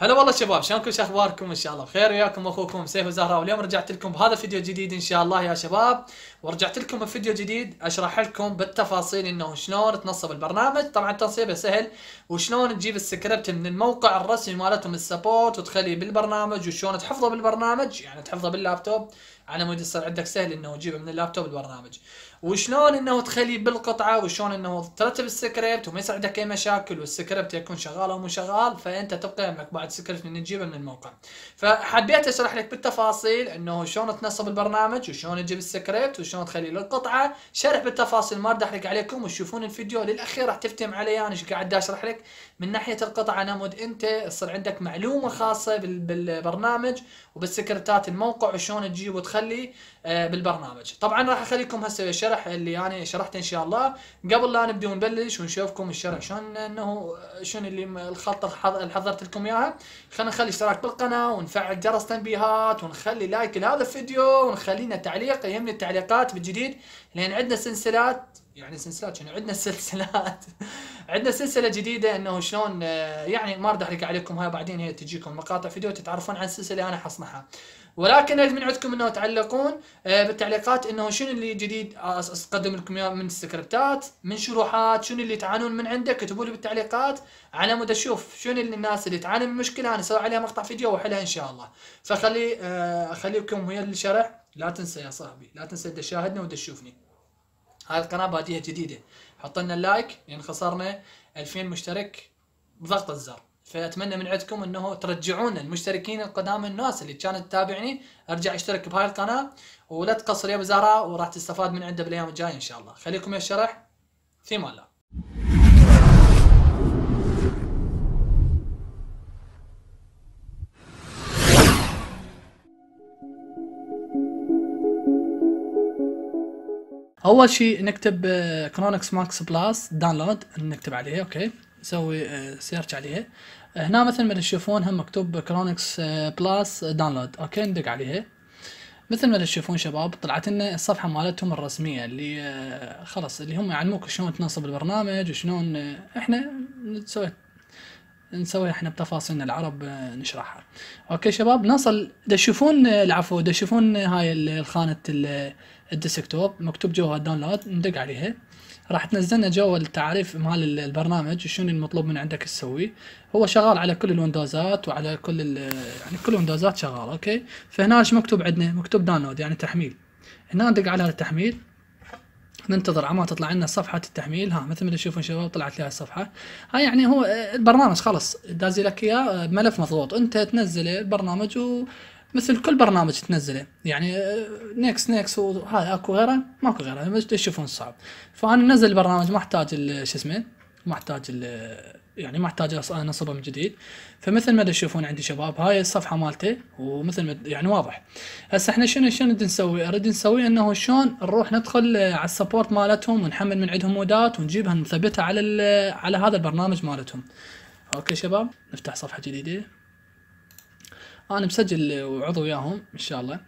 هلا والله شباب شلونكم شو اخباركم ان شاء الله بخير وياكم اخوكم سيف وزهره واليوم رجعت لكم بهذا فيديو جديد ان شاء الله يا شباب ورجعت لكم بفيديو جديد اشرح لكم بالتفاصيل انه شلون تنصب البرنامج طبعا تنصيبه سهل وشلون تجيب السكريبت من الموقع الرسمي مالتهم السبورت وتخليه بالبرنامج وشلون تحفظه بالبرنامج يعني تحفظه باللابتوب على مود يصير عندك سهل انه تجيبه من اللابتوب البرنامج وشلون انه تخليه بالقطعه وشلون انه ترتب السكريبت وما يصير عندك اي مشاكل والسكريبت يكون شغال او مو شغال فانت تبقى انك بعد سكريبت من تجيبه من الموقع فحبيت اشرح لك بالتفاصيل انه شلون تنصب البرنامج وشلون تجيب السكريبت وشلون تخليه للقطعه شرح بالتفاصيل ما ادحرق عليكم وتشوفون الفيديو للاخير راح تفتهم علي انا ايش قاعد اشرح لك من ناحيه القطعه نمود انت يصير عندك معلومه خاصه بالبرنامج وبالسكريبتات الموقع وشلون تجيب وتخلي تخلي آه، بالبرنامج طبعا راح اخليكم هسه الشرح اللي يعني شرحته ان شاء الله قبل لا نبدا ونبلش ونشوفكم الشرح شلون انه آه، شنو اللي الخلطه اللي حضرت لكم اياها خلينا نخلي اشتراك بالقناه ونفعل جرس تنبيهات ونخلي لايك لهذا الفيديو ونخلينا تعليق يهمني التعليقات بالجديد لان عندنا سلسلات يعني سلسلات شنو عندنا سلسلات عندنا سلسله جديده انه شلون آه، يعني ما راح احرق عليكم هاي بعدين هي تجيكم مقاطع فيديو تتعرفون عن السلسله انا حصنعها ولكن اريد من عندكم انه تعلقون آه، بالتعليقات انه شنو اللي جديد اقدم آه، لكم اياه من سكريبتات من شروحات شنو اللي تعانون من عنده اكتبوا لي بالتعليقات على مود اشوف شنو اللي الناس اللي تعاني من مشكله انا اسوي عليها مقطع فيديو واحلها ان شاء الله فخلي آه، اخليكم ويا الشرح لا تنسى يا صاحبي لا تنسى تشاهدنا وتشوفني هاي القناه باديه جديده حط لنا اللايك لان خسرنا 2000 مشترك بضغط الزر فاتمنى من عندكم انه ترجعون المشتركين القدام الناس اللي كانت تتابعني ارجع اشترك بهاي القناه ولا تقصر يا بزاره وراح تستفاد من عنده بالايام الجايه ان شاء الله خليكم يا الشرح في الله اول شيء نكتب كرونكس ماكس بلاس داونلود نكتب عليه اوكي سوي سيرش آه، عليها آه، هنا مثل ما تشوفون هم مكتوب كرونكس بلاس داونلود اوكي ندق عليها مثل ما تشوفون شباب طلعت لنا الصفحه مالتهم الرسميه اللي آه، خلاص اللي هم يعلموك شلون تنصب البرنامج وشلون احنا نسوي نسوي احنا بتفاصيلنا العرب نشرحها اوكي شباب نصل دشوفون العفو دشوفون هاي الخانه الديسكتوب مكتوب جوها داونلود ندق عليها راح تنزلنا جوا التعريف مال البرنامج شنو المطلوب من عندك تسوي هو شغال على كل الويندوزات وعلى كل يعني كل الويندوزات شغال اوكي فهنا ايش مكتوب عندنا مكتوب داونلود يعني تحميل هنا ندق على التحميل ننتظر عما تطلع لنا صفحة التحميل ها مثل ما تشوفون شباب طلعت لي الصفحة هاي يعني هو آه، البرنامج خلص دازي لك اياه آه، ملف مضغوط انت تنزله البرنامج مثل كل برنامج تنزله يعني نيكس نيكس وهذا اكو غيره ماكو غيره تشوفون صعب فانا نزل البرنامج ما احتاج شو اسمه ما احتاج يعني ما احتاج انصبه من جديد فمثل ما تشوفون عندي شباب هاي الصفحه مالته ومثل ما يعني واضح هسه احنا شنو شنو بدنا نسوي؟ اريد نسوي انه شلون نروح ندخل على السبورت مالتهم ونحمل من عندهم مودات ونجيبها نثبتها على على هذا البرنامج مالتهم. اوكي شباب نفتح صفحه جديده انا مسجل وعضو وياهم ان شاء الله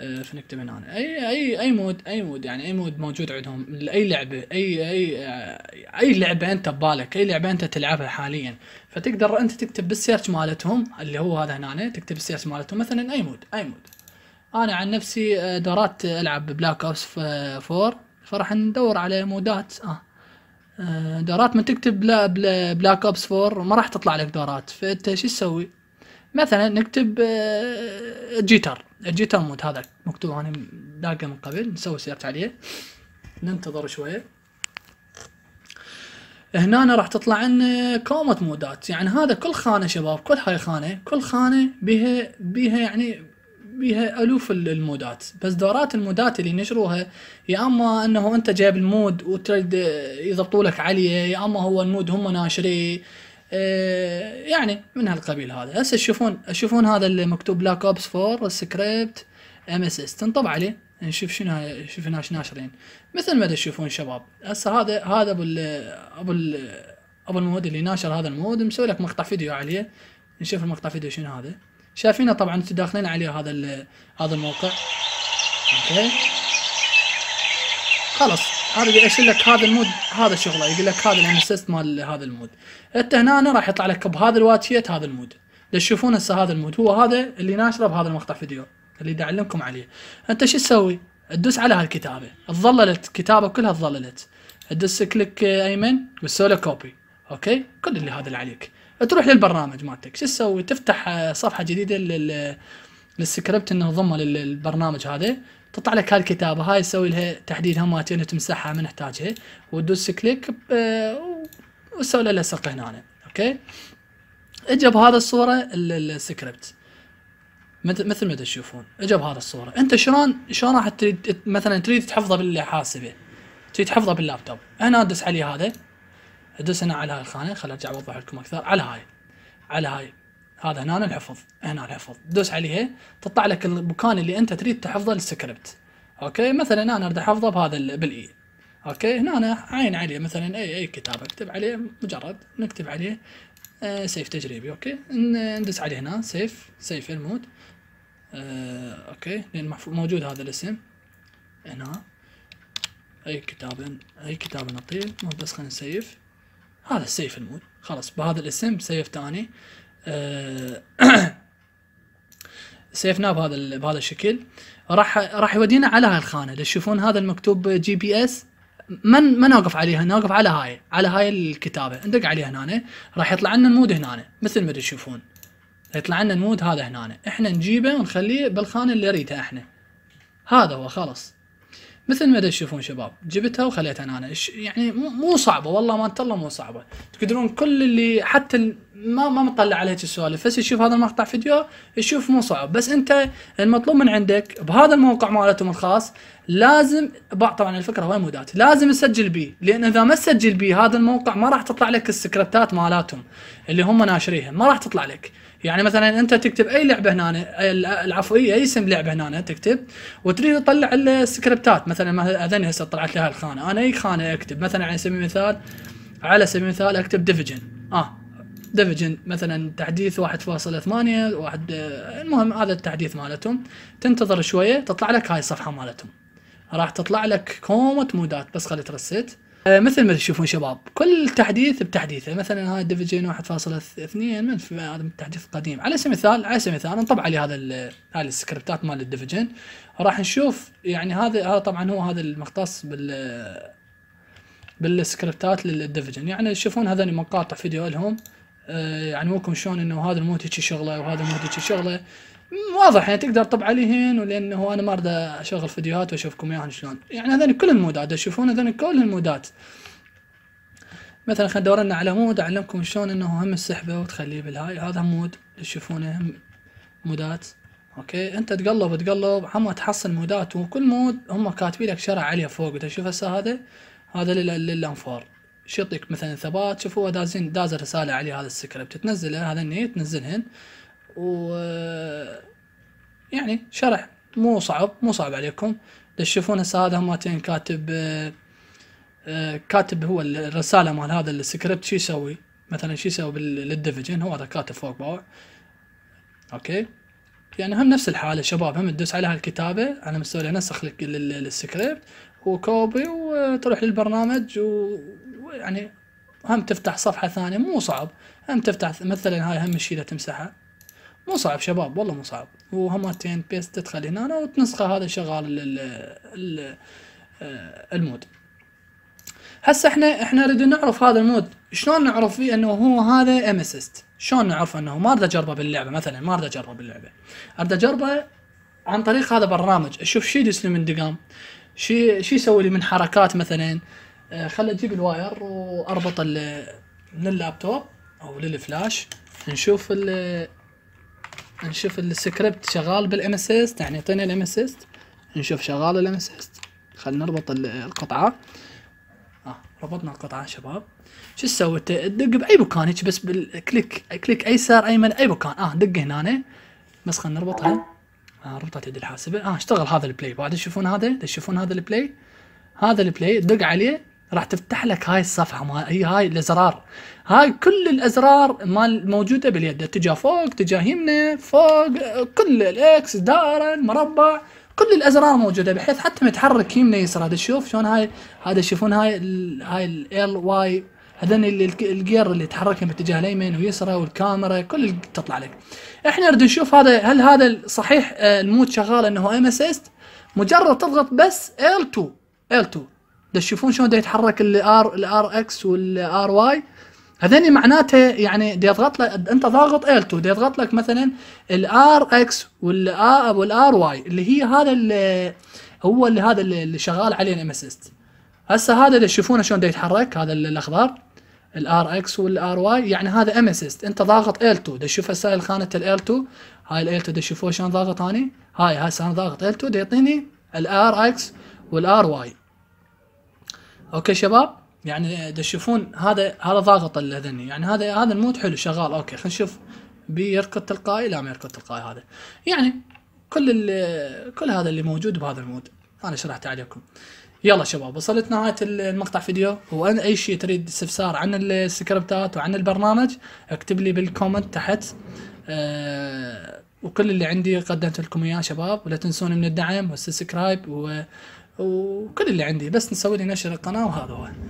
آه، فنكتب هنا اي اي اي مود اي مود يعني اي مود موجود عندهم اي لعبه اي اي آه، اي لعبه انت ببالك اي لعبه انت تلعبها حاليا فتقدر انت تكتب بالسيرش مالتهم اللي هو هذا هنا تكتب السيرش مالتهم مثلا اي مود اي مود انا عن نفسي آه، دورات العب بلاك اوبس 4 فراح ندور على مودات اه دورات ما تكتب بلا بلا بلاك اوبس 4 ما راح تطلع لك دورات فانت شو تسوي؟ مثلا نكتب آه، جيتر الجيتر مود هذا مكتوب انا لاقه من قبل نسوي سيرت عليه ننتظر شويه هنا راح تطلع لنا آه، كومة مودات يعني هذا كل خانة شباب كل هاي خانة كل خانة بها بها يعني بها الوف المودات بس دورات المودات اللي نشروها يا اما انه انت جايب المود وتريد آه، يضبطوا لك عليه يا اما هو المود هم ناشريه آه، يعني من هالقبيل هذا هسه تشوفون تشوفون هذا اللي مكتوب بلاك اوبس 4 سكريبت ام اس اس تنطب عليه نشوف شنو شفنا شنو ناشرين مثل ما تشوفون شباب هسه هذا هذا ابو ابو ابو المود اللي ناشر هذا المود مسوي لك مقطع فيديو عليه نشوف المقطع فيديو شنو هذا شايفينه طبعا انتم داخلين عليه هذا هذا الموقع اوكي خلص هذا يرسل لك هذا المود هذا شغله يقول لك هذا الانسست مال هذا المود انت هنا راح يطلع لك بهذا الواتشيت هذا المود تشوفون هسه هذا المود هو هذا اللي ناشره بهذا المقطع فيديو اللي دا اعلمكم عليه انت شو تسوي تدوس على هالكتابه تظللت الكتابه كلها تظللت تدوس كليك ايمن وتسوي له كوبي اوكي كل اللي هذا اللي عليك تروح للبرنامج مالتك شو تسوي تفتح صفحه جديده لل للسكريبت انه ضمه للبرنامج هذا تطلع لك هالكتابه هاي تسوي لها تحديد هماتين تمسحها من نحتاجها وتدوس كليك آه، وتسوي لها لصق هنا أنا. اوكي اجى بهذا الصوره السكريبت مثل ما تشوفون اجى بهذا الصوره انت شلون شلون راح تريد مثلا تريد تحفظه بالحاسبه تريد تحفظه باللابتوب انا ادس عليه هذا ادس هنا على هاي الخانه خل ارجع اوضح لكم اكثر على هاي على هاي هذا هنا الحفظ هنا الحفظ دوس عليها تطلع لك المكان اللي انت تريد تحفظه السكريبت اوكي مثلا انا اريد احفظه بهذا بالاي اوكي هنا أنا عين عليه مثلا اي اي كتاب اكتب عليه مجرد نكتب عليه آه، سيف تجريبي اوكي ندس عليه هنا سيف سيف المود آه، اوكي لان موجود هذا الاسم هنا اي كتاب اي كتاب مو بس خلينا نسيف هذا السيف المود خلاص بهذا الاسم سيف ثاني آه، سيفنا بهذا بهذا الشكل راح راح يودينا على هاي الخانه تشوفون هذا المكتوب جي بي اس من ما نوقف عليها نوقف على هاي على هاي الكتابه ندق عليها هنا راح يطلع لنا المود هنا مثل ما تشوفون يطلع لنا المود هذا هنا احنا نجيبه ونخليه بالخانه اللي ريتها احنا هذا هو خلاص مثل ما تشوفون شباب جبتها وخليتها هنا يعني مو صعبه والله ما الله مو صعبه تقدرون كل اللي حتى ما ما مطلع عليك السوالف بس يشوف هذا المقطع فيديو يشوف مو صعب بس انت المطلوب من عندك بهذا الموقع مالتهم الخاص لازم طبعا الفكره هواي مودات لازم تسجل بيه لان اذا ما تسجل بيه هذا الموقع ما راح تطلع لك السكريبتات مالاتهم اللي هم ناشريها ما راح تطلع لك يعني مثلا انت تكتب اي لعبه هنا العفويه اي اسم لعبه هنا تكتب وتريد تطلع السكريبتات مثلا اذن هسه طلعت لي هالخانه انا اي خانه اكتب مثلا على سبيل المثال على سبيل المثال اكتب ديفجن اه ديفجن مثلا تحديث 1.8 واحد المهم هذا التحديث مالتهم تنتظر شويه تطلع لك هاي الصفحه مالتهم راح تطلع لك كومة مودات بس خليت رسيت آه، مثل ما تشوفون شباب كل تحديث بتحديثه مثلا هاي ديفجن 1.2 هذا التحديث القديم على سبيل المثال على سبيل المثال انطبع عليه هذا هذه السكريبتات مال الديفجن راح نشوف يعني هذا هذا طبعا هو هذا المختص بال بالسكريبتات للديفجن يعني تشوفون هذول مقاطع فيديو لهم آه، يعنموكم شلون انه هذا هيك شغله وهذا هيك شغله واضح يعني تقدر تطب عليهن ولانه انا ما اريد اشغل فيديوهات واشوفكم اياهن شلون يعني هذول كل المودات تشوفون هذول كل المودات مثلا خلينا ندور لنا على مود اعلمكم شلون انه هم السحبه وتخليه بالهاي هذا مود تشوفونه هم مودات اوكي انت تقلب تقلب هم تحصل مودات وكل مود هم كاتبين لك شرع عليه فوق تشوف هسه هذا هذا للانفار شو يعطيك مثلا ثبات شوف هو دازين داز رساله عليه هذا السكريبت تنزله هذا النيت تنزلهن و يعني شرح مو صعب مو صعب عليكم تشوفون هسه هذا ماتين كاتب آه، كاتب هو الرساله مال هذا السكريبت شو يسوي مثلا شو يسوي بالديفجن هو هذا كاتب فوق باور اوكي يعني هم نفس الحاله شباب هم تدوس على هالكتابه انا مسوي نسخ السكريبت وكوبي وتروح للبرنامج و يعني هم تفتح صفحة ثانية مو صعب هم تفتح مثلا هاي هم الشيلة تمسحها مو صعب شباب والله مو صعب وهمتين بيست تدخل هنا وتنسخه هذا شغال ال ال آه، المود هسه احنا احنا نريد نعرف هذا المود شلون نعرف فيه انه هو هذا ام اسيست شلون نعرف انه ما اريد اجربه باللعبه مثلا ما اريد اجربه باللعبه اريد اجربه عن طريق هذا برنامج اشوف شو يدس لي من دقام شو شو يسوي لي من حركات مثلا آه، خلنا نجيب الواير ال من اللابتوب او للفلاش نشوف ال نشوف السكريبت شغال بالام اس اس يعني يعطينا الام اس اس نشوف شغال الام اس اس خلنا نربط القطعه آه ربطنا القطعه شباب شو تسوي تدق باي مكان هيك بس بالكليك كليك ايسر ايمن اي مكان اه دق هنا بس خلنا نربطها آه ربطت يد الحاسبه اه اشتغل هذا البلاي بعد تشوفون هذا تشوفون هذا البلاي هذا البلاي دق عليه راح تفتح لك هاي الصفحه ما هي هاي الازرار هاي كل الازرار مال موجوده باليد اتجاه فوق اتجاه يمنى فوق كل الاكس دائره مربع كل الازرار موجوده بحيث حتى متحرك يمنى هذا تشوف شلون هاي هذا تشوفون هاي هاي ال واي هذن الجير اللي يتحركون باتجاه اليمين ويسرى والكاميرا كل تطلع لك احنا نريد نشوف هذا هل هذا صحيح آه، المود شغال انه ام اسيست مجرد تضغط بس ال 2 ال 2 تشوفون شلون يتحرك الار الار اكس والار واي هذني معناته يعني دي يضغط لك انت ضاغط ال 2 دي يضغط لك مثلا الار اكس والار واي اللي هي هذا اللي هو اللي هذا اللي شغال عليه الام اس هسه هذا اللي تشوفونه شلون يتحرك هذا الاخضر الار اكس والار واي يعني هذا ام اس انت ضاغط ال 2 تشوف هسه خانه ال 2 هاي ال 2 تشوفوه شلون ضاغط هاني هاي هسه انا ضاغط ال 2 يعطيني الار اكس والار واي اوكي شباب يعني تشوفون هذا هذا ضاغط الاذني يعني هذا هذا المود حلو شغال اوكي خلينا نشوف بيركض تلقائي لا ما يركض تلقائي هذا يعني كل كل هذا اللي موجود بهذا المود انا شرحت عليكم يلا شباب وصلت نهاية المقطع فيديو وأن أي شيء تريد استفسار عن السكريبتات وعن البرنامج اكتب لي بالكومنت تحت أه وكل اللي عندي قدمت لكم إياه شباب ولا تنسون من الدعم والسبسكرايب و وكل اللي عندي بس نسوي لي نشر القناه وهذا هو